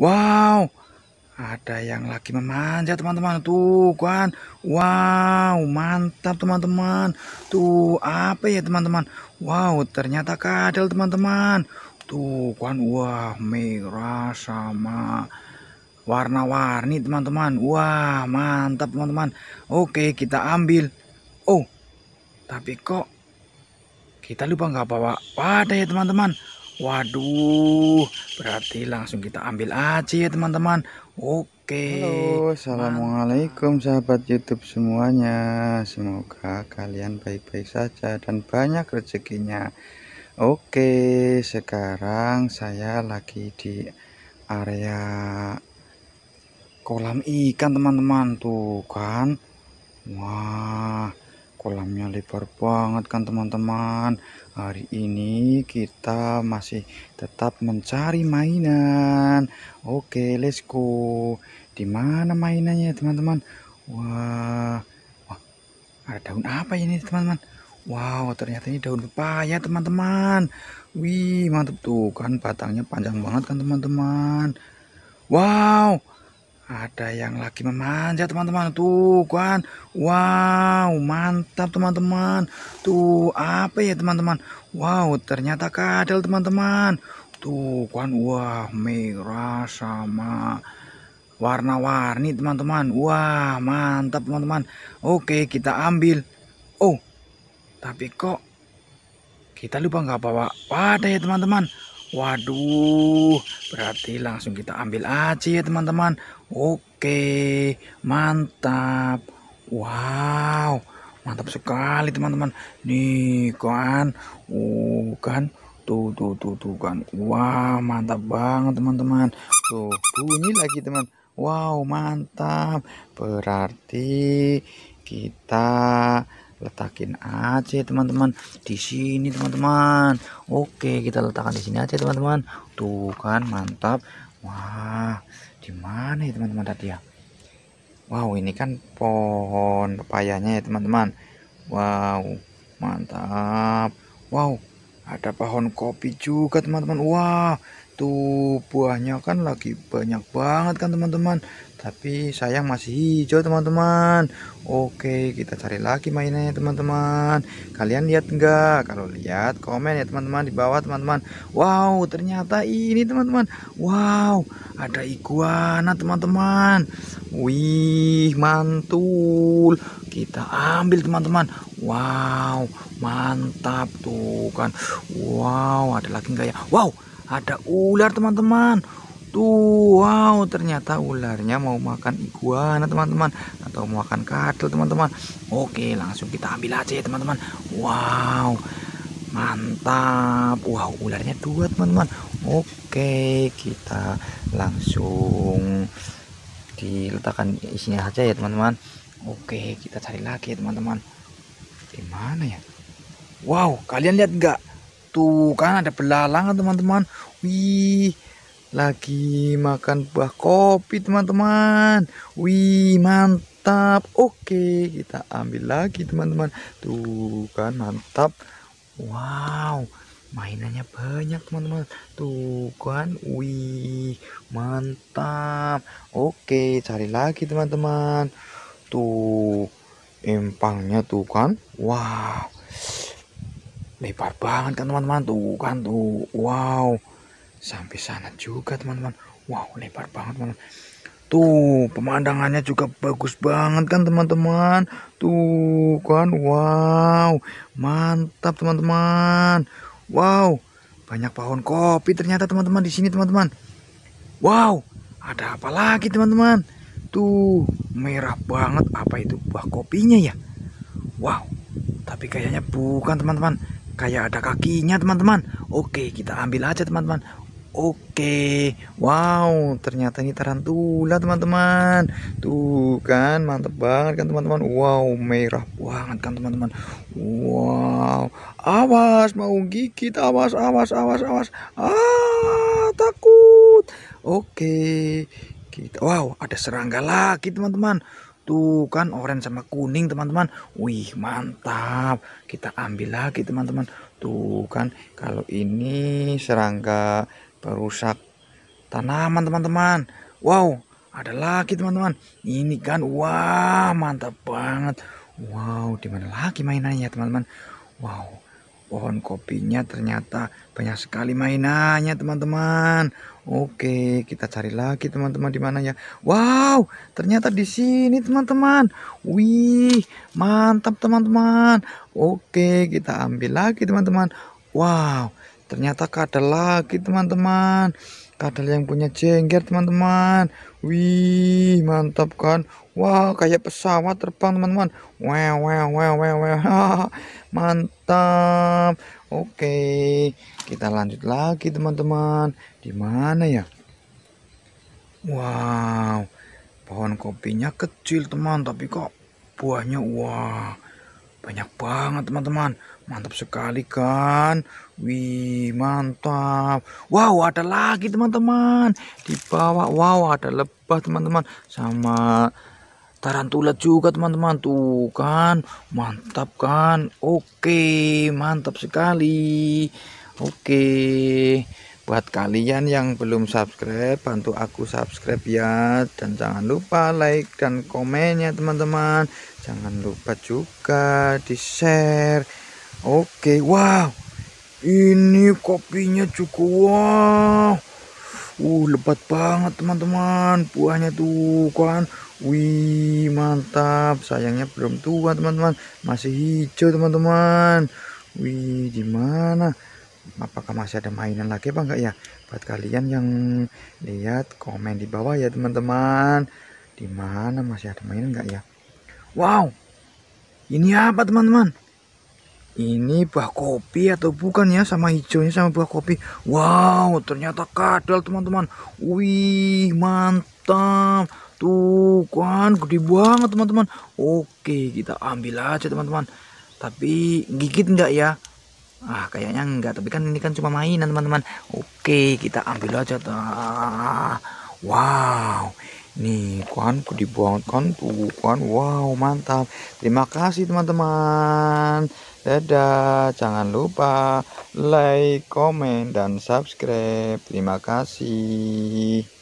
Wow, ada yang lagi memanjat teman-teman tuh kan wow mantap teman-teman tuh apa ya teman-teman wow ternyata kadal teman-teman tuh kan wah merah sama warna-warni teman-teman wah mantap teman-teman oke kita ambil oh tapi kok kita lupa nggak bawa wadah ya teman-teman Waduh, berarti langsung kita ambil aja ya teman-teman. Oke. Halo, assalamualaikum sahabat YouTube semuanya. Semoga kalian baik-baik saja dan banyak rezekinya. Oke, sekarang saya lagi di area kolam ikan teman-teman tuh kan. Wah kolamnya lebar banget kan teman-teman hari ini kita masih tetap mencari mainan oke let's go dimana mainannya teman-teman wah wah ada daun apa ini teman-teman wow ternyata ini daun pepaya teman-teman wih mantep tuh kan batangnya panjang banget kan teman-teman wow ada yang lagi memanjat teman-teman Tuh kan Wow mantap teman-teman Tuh apa ya teman-teman Wow ternyata kadal teman-teman Tuh kan Wah merah sama Warna-warni teman-teman Wah mantap teman-teman Oke kita ambil Oh tapi kok Kita lupa nggak bawa wadah ya teman-teman Waduh, berarti langsung kita ambil aja ya teman-teman. Oke, mantap. Wow, mantap sekali teman-teman. Nih kan, uh kan, tuh tuh tuh tuh kan. Wah, wow, mantap banget teman-teman. Tuh bunyi lagi teman. Wow, mantap. Berarti kita letakin aja teman-teman di sini teman-teman oke kita letakkan di sini aja teman-teman tuh kan mantap wah di mana ya teman-teman tadi ya wow ini kan pohon pepayanya ya teman-teman wow mantap wow ada pohon kopi juga teman-teman wah tuh buahnya kan lagi banyak banget kan teman-teman tapi sayang masih hijau teman-teman oke kita cari lagi mainnya teman-teman kalian lihat enggak kalau lihat komen ya teman-teman di bawah teman-teman wow ternyata ini teman-teman wow ada iguana teman-teman wih mantul kita ambil teman-teman wow mantap tuh kan wow ada lagi enggak ya wow ada ular teman-teman Tuh, wow, ternyata ularnya mau makan iguana, teman-teman, atau mau makan kadal, teman-teman. Oke, langsung kita ambil aja ya, teman-teman. Wow. Mantap. Wow, ularnya dua, teman-teman. Oke, kita langsung diletakkan isinya saja ya, teman-teman. Oke, kita cari lagi ya, teman-teman. Di mana ya? Wow, kalian lihat nggak? Tuh kan ada belalang teman-teman. Wih, lagi makan buah kopi teman-teman wih mantap oke kita ambil lagi teman-teman tuh kan mantap wow mainannya banyak teman-teman tuh kan wih mantap oke cari lagi teman-teman tuh empangnya tuh kan wow lebar banget kan teman-teman tuh kan tuh wow sampai sana juga teman-teman wow lebar banget teman, -teman. tuh pemandangannya juga bagus banget kan teman-teman tuh kan wow mantap teman-teman wow banyak pohon kopi ternyata teman-teman di sini teman-teman wow ada apa lagi teman-teman tuh merah banget apa itu buah kopinya ya wow tapi kayaknya bukan teman-teman kayak ada kakinya teman-teman oke kita ambil aja teman-teman Oke, wow, ternyata ini tarantula teman-teman. Tuh kan, mantep banget kan teman-teman. Wow, merah banget kan teman-teman. Wow, awas mau gigit, awas, awas, awas, awas. Ah, takut. Oke, kita. Wow, ada serangga lagi teman-teman. Tuh kan orange sama kuning teman-teman. Wih, mantap. Kita ambil lagi teman-teman. Tuh kan, kalau ini serangga perusak tanaman teman-teman wow ada lagi teman-teman ini kan wah mantap banget wow dimana lagi mainannya teman-teman wow pohon kopinya ternyata banyak sekali mainannya teman-teman oke kita cari lagi teman-teman dimana ya wow ternyata di sini teman-teman wih mantap teman-teman oke kita ambil lagi teman-teman wow ternyata kadal lagi teman-teman kadal yang punya jengger teman-teman wih mantap kan wow kayak pesawat terbang teman-teman wow wow wow wow, wow. mantap oke kita lanjut lagi teman-teman di mana ya wow pohon kopinya kecil teman tapi kok buahnya wah wow banyak banget teman-teman. Mantap sekali kan? Wih, mantap. Wow, ada lagi teman-teman. Di bawah wow ada lebah teman-teman sama tarantula juga teman-teman tuh kan mantap kan oke mantap sekali oke buat kalian yang belum subscribe bantu aku subscribe ya dan jangan lupa like dan komennya teman-teman jangan lupa juga di share oke wow ini kopinya cukup wow uh lebat banget teman-teman buahnya tuh kan wih mantap sayangnya belum tua teman-teman masih hijau teman-teman wih dimana apakah masih ada mainan lagi apa enggak ya buat kalian yang lihat komen di bawah ya teman-teman dimana masih ada mainan enggak ya Wow, ini apa teman-teman? Ini buah kopi atau bukan ya sama hijaunya sama buah kopi. Wow, ternyata kadal teman-teman. Wih, mantap. Tuh kan gede banget teman-teman. Oke, kita ambil aja teman-teman. Tapi gigit enggak ya? Ah, kayaknya enggak, tapi kan ini kan cuma mainan, teman-teman. Oke, kita ambil aja. Ah, Wow. Nih kan dibuang kan tuh kan wow mantap terima kasih teman-teman dadah jangan lupa like comment dan subscribe terima kasih